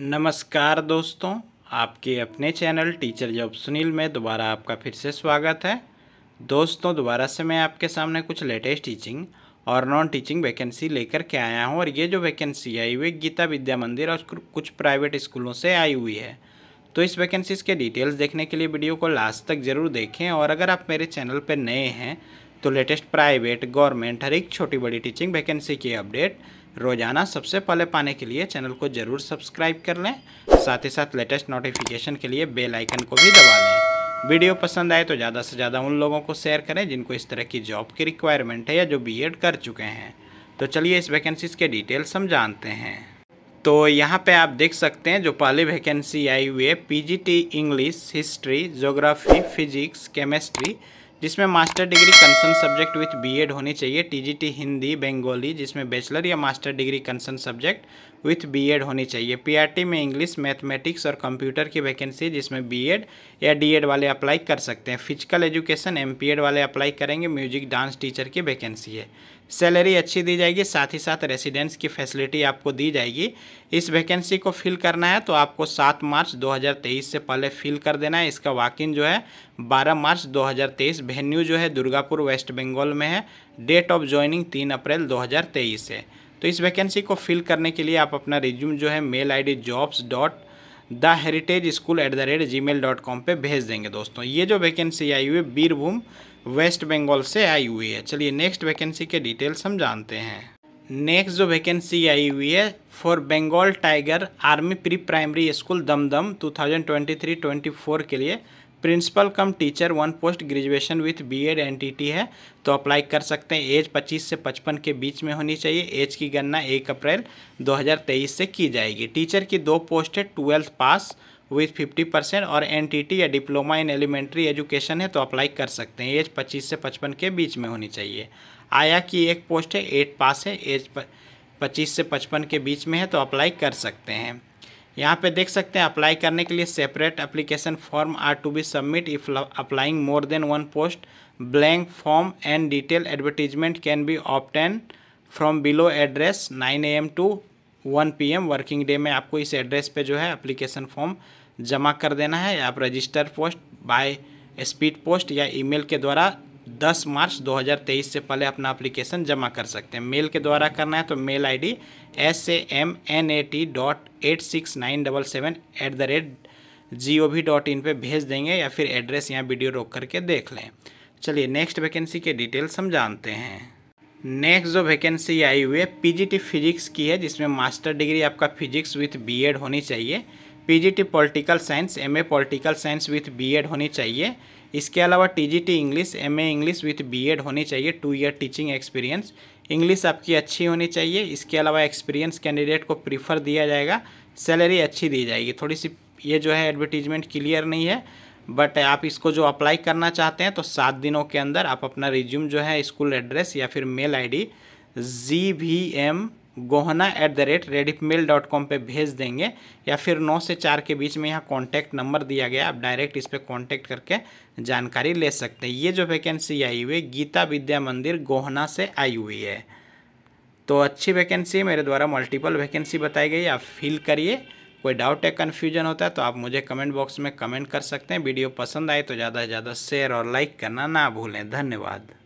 नमस्कार दोस्तों आपके अपने चैनल टीचर जॉब सुनील में दोबारा आपका फिर से स्वागत है दोस्तों दोबारा से मैं आपके सामने कुछ लेटेस्ट टीचिंग और नॉन टीचिंग वैकेंसी लेकर के आया हूं और ये जो वैकेंसी आई हुई गीता विद्या मंदिर और कुछ प्राइवेट स्कूलों से आई हुई है तो इस वैकेंसीज़ के डिटेल्स देखने के लिए वीडियो को लास्ट तक ज़रूर देखें और अगर आप मेरे चैनल पर नए हैं तो लेटेस्ट प्राइवेट गवर्नमेंट हर एक छोटी बड़ी टीचिंग वैकेंसी की अपडेट रोज़ाना सबसे पहले पाने के लिए चैनल को ज़रूर सब्सक्राइब कर लें साथ ही साथ लेटेस्ट नोटिफिकेशन के लिए बेल आइकन को भी दबा लें वीडियो पसंद आए तो ज़्यादा से ज़्यादा उन लोगों को शेयर करें जिनको इस तरह की जॉब की रिक्वायरमेंट है या जो बीएड कर चुके हैं तो चलिए इस वैकेंसीज़ के डिटेल जानते हैं तो यहाँ पे आप देख सकते हैं जो पहली वैकेंसी आई हुई है PGT English history geography physics chemistry जिसमें master degree concern subject with BEd होनी चाहिए टीजीटी हिंदी बंगाली जिसमें बैचलर या master degree concern subject with BEd होनी चाहिए पीआरटी में इंग्लिश मैथमेटिक्स और कंप्यूटर की वैकेंसी जिसमें बीएड या डीएड वाले अप्लाई कर सकते हैं फिजिकल एजुकेशन एमपीएड वाले अप्लाई करेंगे म्यूजिक डांस टीचर की वैकेंसी है सैलरी अच्छी दी जाएगी साथ ही साथ रेसिडेंस की फैसिलिटी आपको दी जाएगी इस वैकेंसी को फिल करना है तो आपको सात मार्च तेईस से पहले फिल कर देना है इसका वाकिन जो है बारह मार्च तेईस वेन्यू जो है दुर्गापुर वेस्ट बंगाल में है डेट ऑफ ज्वाइनिंग तीन अप्रैल तेईस है तो इस वैकेंसी को फिल करने के लिए आप अपना रिज्यूम जो है mail I D jobs dot the heritage school at the rate G mail dot com पर भेज देंगे दोस्तों ये जो वैकेंसी आई हुई है बीरभूम वेस्ट बंगाल से आई हुई है चलिए नेक्स्ट वैकेंसी के डिटेल्स हम जानते हैं नेक्स्ट जो वैकेंसी आई हुई है for Bengal tiger army pre primary school Dumdum 2023-24 के लिए principal cum teacher one post graduation with B Ed N T T है तो अप्लाई कर सकते हैं एज 25 से 55 के बीच में होनी चाहिए एज की गणना 1 अप्रैल 2023 से की जाएगी टीचर की दो पोस्ट है ट्वेल्थ पास विथ 50 परसेंट और एन या डिप्लोमा इन एलिमेंट्री एजुकेशन है तो अप्लाई कर सकते हैं एज पच्चीस से पचपन के बीच में होनी चाहिए आया की एक पोस्ट है एट पास है एज पच्चीस से पचपन के बीच में है तो अप्लाई कर सकते हैं यहाँ पे देख सकते हैं अप्लाई करने के लिए separate application form are to be submit if applying more than one post blank form and detail advertisement can be obtained from below address nine A M to one P M working day में आपको इस address पे जो है application form जमा कर देना है आप register post by speed post या ईमेल के द्वारा 10 मार्च 2023 से पहले अपना एप्लीकेशन जमा कर सकते हैं मेल के द्वारा करना है तो mail ID S A M N A T dot eight six nine double seven at the rate G O V dot in पर भेज देंगे या फिर एड्रेस यहाँ वीडियो रोक करके देख लें चलिए नेक्स्ट वैकेंसी के डिटेल्स हम जानते हैं नेक्स्ट जो वैकेंसी आई हुई है पी फिजिक्स की है जिसमें मास्टर डिग्री आपका फिजिक्स विथ बी होनी चाहिए PGT political science MA political science with BEd होनी चाहिए इसके अलावा TGT English MA English with BEd होनी चाहिए two year teaching experience English आपकी अच्छी होनी चाहिए इसके अलावा एक्सपीरियंस कैंडिडेट को प्रीफर दिया जाएगा सैलरी अच्छी दी जाएगी थोड़ी सी ये जो है एडवर्टीजमेंट क्लियर नहीं है बट आप इसको जो अप्लाई करना चाहते हैं तो सात दिनों के अंदर आप अपना रिज्यूम जो है स्कूल एड्रेस या फिर mail I D G V M Gohana at the rate rediff mail dot com पर भेज देंगे या फिर नौ से चार के बीच में यहाँ कॉन्टैक्ट नंबर दिया गया आप डायरेक्ट इस पर कॉन्टैक्ट करके जानकारी ले सकते हैं ये जो वैकेंसी आई हुई गीता विद्या मंदिर गोहना से आई हुई है तो अच्छी वैकेंसी है मेरे द्वारा मल्टीपल वैकेंसी बताई गई आप फिल करिए कोई डाउट या कन्फ्यूजन होता है तो आप मुझे कमेंट बॉक्स में कमेंट कर सकते हैं वीडियो पसंद आए तो ज़्यादा से ज़्यादा शेयर और लाइक करना ना भूलें धन्यवाद